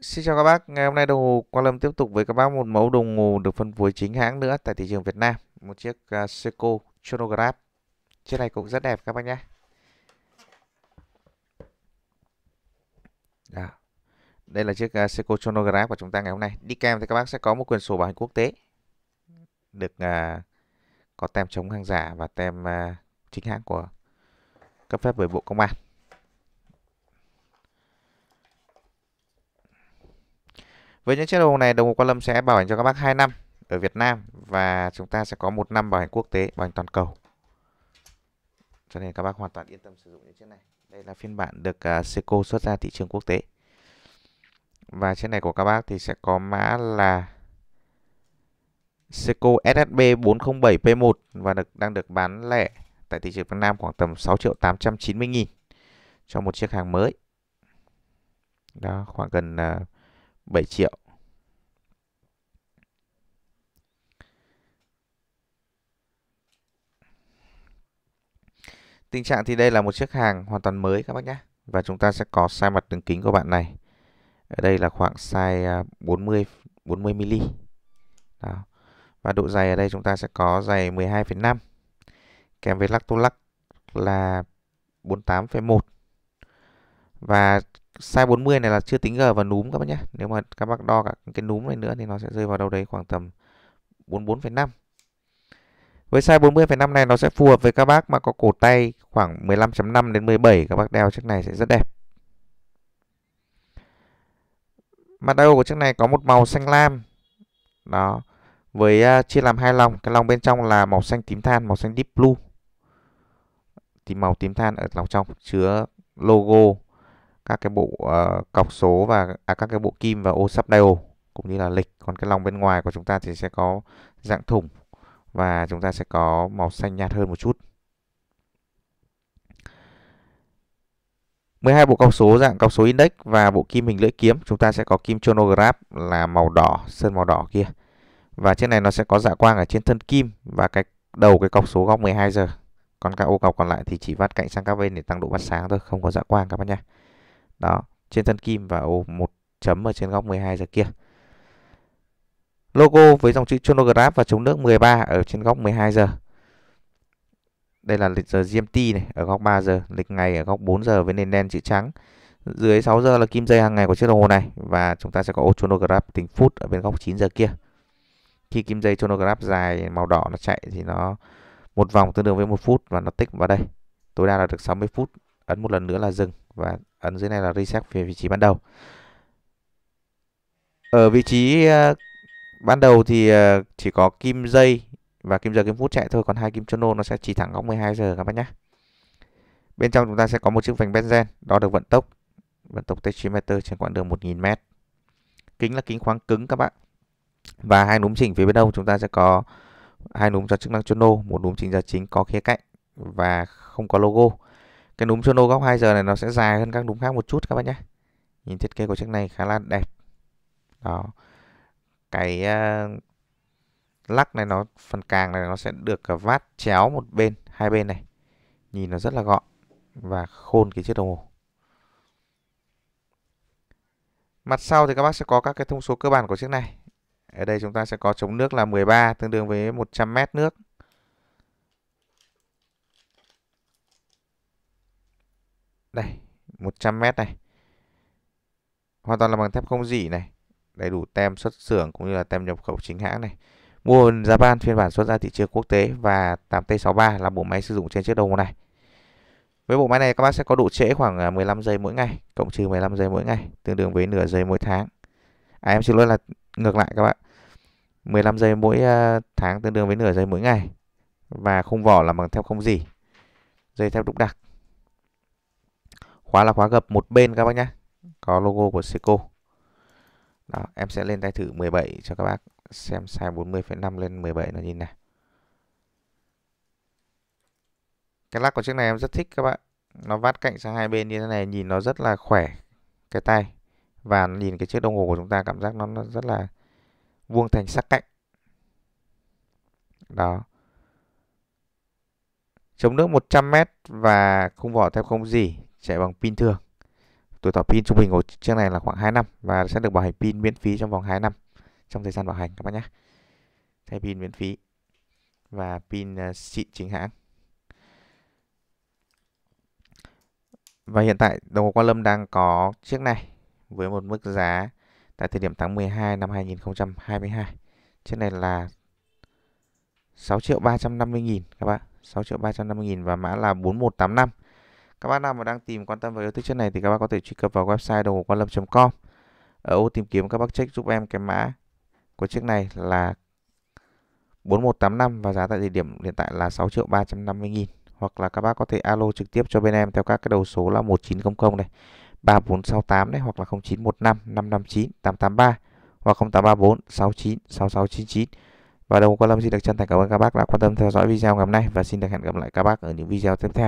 Xin chào các bác, ngày hôm nay đồng hồ Quang Lâm tiếp tục với các bác một mẫu đồng hồ được phân phối chính hãng nữa tại thị trường Việt Nam Một chiếc uh, Seiko Chronograph Chiếc này cũng rất đẹp các bác nhé Đó. Đây là chiếc uh, Seiko Chronograph của chúng ta ngày hôm nay Đi kèm thì các bác sẽ có một quyển sổ bảo hành quốc tế Được uh, có tem chống hàng giả và tem uh, chính hãng của cấp phép bởi Bộ Công an Với những chiếc đồng hồ này, đồng hồ Quan Lâm sẽ bảo hành cho các bác 2 năm ở Việt Nam và chúng ta sẽ có một năm bảo hành quốc tế, bảo hành toàn cầu. Cho nên các bác hoàn toàn yên tâm sử dụng những chiếc này. Đây là phiên bản được à, Seiko xuất ra thị trường quốc tế. Và chiếc này của các bác thì sẽ có mã là Seiko SSB 407P1 và được đang được bán lẻ tại thị trường Việt Nam khoảng tầm 6 triệu 890 nghìn cho một chiếc hàng mới. Đó, khoảng gần uh, 7 triệu. Tình trạng thì đây là một chiếc hàng hoàn toàn mới các bác nhé. Và chúng ta sẽ có size mặt đường kính của bạn này. Ở đây là khoảng size 40 40 mm. Đó. Và độ dày ở đây chúng ta sẽ có dày 12,5 kèm với lắc to lắc là 48,1 và size 40 này là chưa tính G và núm các bác nhé. Nếu mà các bác đo cả cái núm này nữa thì nó sẽ rơi vào đâu đấy khoảng tầm 44,5. Với size 40,5 này nó sẽ phù hợp với các bác mà có cổ tay khoảng 15.5 đến 17 các bác đeo chiếc này sẽ rất đẹp. Mặt đeo của chiếc này có một màu xanh lam. Đó. Với uh, chia làm hai lòng, cái lòng bên trong là màu xanh tím than, màu xanh deep blue. Thì màu tím than ở lòng trong chứa logo các cái bộ uh, cọc số và à, các cái bộ kim và ô sắp đều cũng như là lịch còn cái lòng bên ngoài của chúng ta thì sẽ có dạng thủng và chúng ta sẽ có màu xanh nhạt hơn một chút 12 bộ cọc số dạng cọc số index và bộ kim hình lưỡi kiếm chúng ta sẽ có kim chronograph là màu đỏ sơn màu đỏ kia và trên này nó sẽ có dạ quang ở trên thân kim và cái đầu cái cọc số góc 12 giờ còn các ô cọc còn lại thì chỉ vắt cạnh sang các bên để tăng độ phát sáng thôi không có dạ quang các bác nhé đó trên thân kim và một chấm ở trên góc 12 giờ kia logo với dòng chữ chronograph và chống nước 13 ở trên góc 12 giờ đây là lịch giờ GMT này ở góc 3 giờ lịch ngày ở góc 4 giờ với nền đen chữ trắng dưới 6 giờ là kim dây hàng ngày của chiếc đồng hồ này và chúng ta sẽ có ô chronograph tính phút ở bên góc 9 giờ kia khi kim dây chronograph dài màu đỏ nó chạy thì nó một vòng tương đương với một phút và nó tích vào đây tối đa là được 60 phút ấn một lần nữa là dừng và ấn dưới này là reset về vị trí ban đầu ở vị trí uh, ban đầu thì uh, chỉ có kim dây và kim giờ kim phút chạy thôi còn hai kim chrono nó sẽ chỉ thẳng góc 12 giờ các bác nhé bên trong chúng ta sẽ có một chiếc vành benzen đo được vận tốc vận tốc tachymeter trên quãng đường 1000m kính là kính khoáng cứng các bạn và hai núm chỉnh phía bên hông chúng ta sẽ có hai núm cho chức năng chrono một núm chỉnh giờ chính có khía cạnh và không có logo cái núm Sono góc 2 giờ này nó sẽ dài hơn các núm khác một chút các bạn nhé nhìn thiết kế của chiếc này khá là đẹp đó cái uh, lắc này nó phần càng này nó sẽ được ờ, vát chéo một bên hai bên này nhìn nó rất là gọn và khôn cái chiếc đồng hồ mặt sau thì các bác sẽ có các cái thông số cơ bản của chiếc này ở đây chúng ta sẽ có chống nước là 13 tương đương với 100 mét nước đây 100m này hoàn toàn là bằng thép không dỉ này đầy đủ tem xuất xưởng cũng như là tem nhập khẩu chính hãng này mua Japan phiên bản xuất ra thị trường quốc tế và 8T63 là bộ máy sử dụng trên chiếc đồng hồ này với bộ máy này các bác sẽ có độ trễ khoảng 15 à, giây mỗi ngày cộng trừ 15 giây mỗi ngày tương đương với nửa giây mỗi tháng à em xin lỗi là ngược lại các bạn 15 giây mỗi à, tháng tương đương với nửa giây mỗi ngày và khung vỏ là bằng thép không gì dây thép đúc đặc khóa là khóa gập một bên các bác nhé có logo của Seiko đó, em sẽ lên tay thử 17 cho các bác xem size 40,5 lên 17 nó nhìn này cái lắc của chiếc này em rất thích các bạn nó vát cạnh sang hai bên như thế này nhìn nó rất là khỏe cái tay và nhìn cái chiếc đồng hồ của chúng ta cảm giác nó, nó rất là vuông thành sắc cạnh đó chống nước 100m và khung vỏ thép không gì chạy bằng pin thường. Tuổi thọ pin trung bình của chiếc này là khoảng 2 năm và sẽ được bảo hành pin miễn phí trong vòng 2 năm trong thời gian bảo hành các bạn nhé. Thay pin miễn phí và pin ờ, xịn chính hãng. Và hiện tại đồng hồ Quan Lâm đang có chiếc này với một mức giá tại thời điểm tháng 12 năm 2022. Chiếc này là 6 triệu 350 nghìn các bạn 6 triệu 350 nghìn và mã là 4185 các bác nào mà đang tìm quan tâm và yêu thích chất này thì các bác có thể truy cập vào website đồ quan lâm.com. Ở ô tìm kiếm các bác check giúp em cái mã của chiếc này là 4185 và giá tại thời điểm hiện tại là 6 triệu 350 nghìn hoặc là các bác có thể alo trực tiếp cho bên em theo các cái đầu số là 1900 này 3468 này hoặc là 0915 559 883 hoặc 0834 69 6699 và đồng quan lâm xin được chân thành cảm ơn các bác đã quan tâm theo dõi video ngày hôm nay và xin được hẹn gặp lại các bác ở những video tiếp theo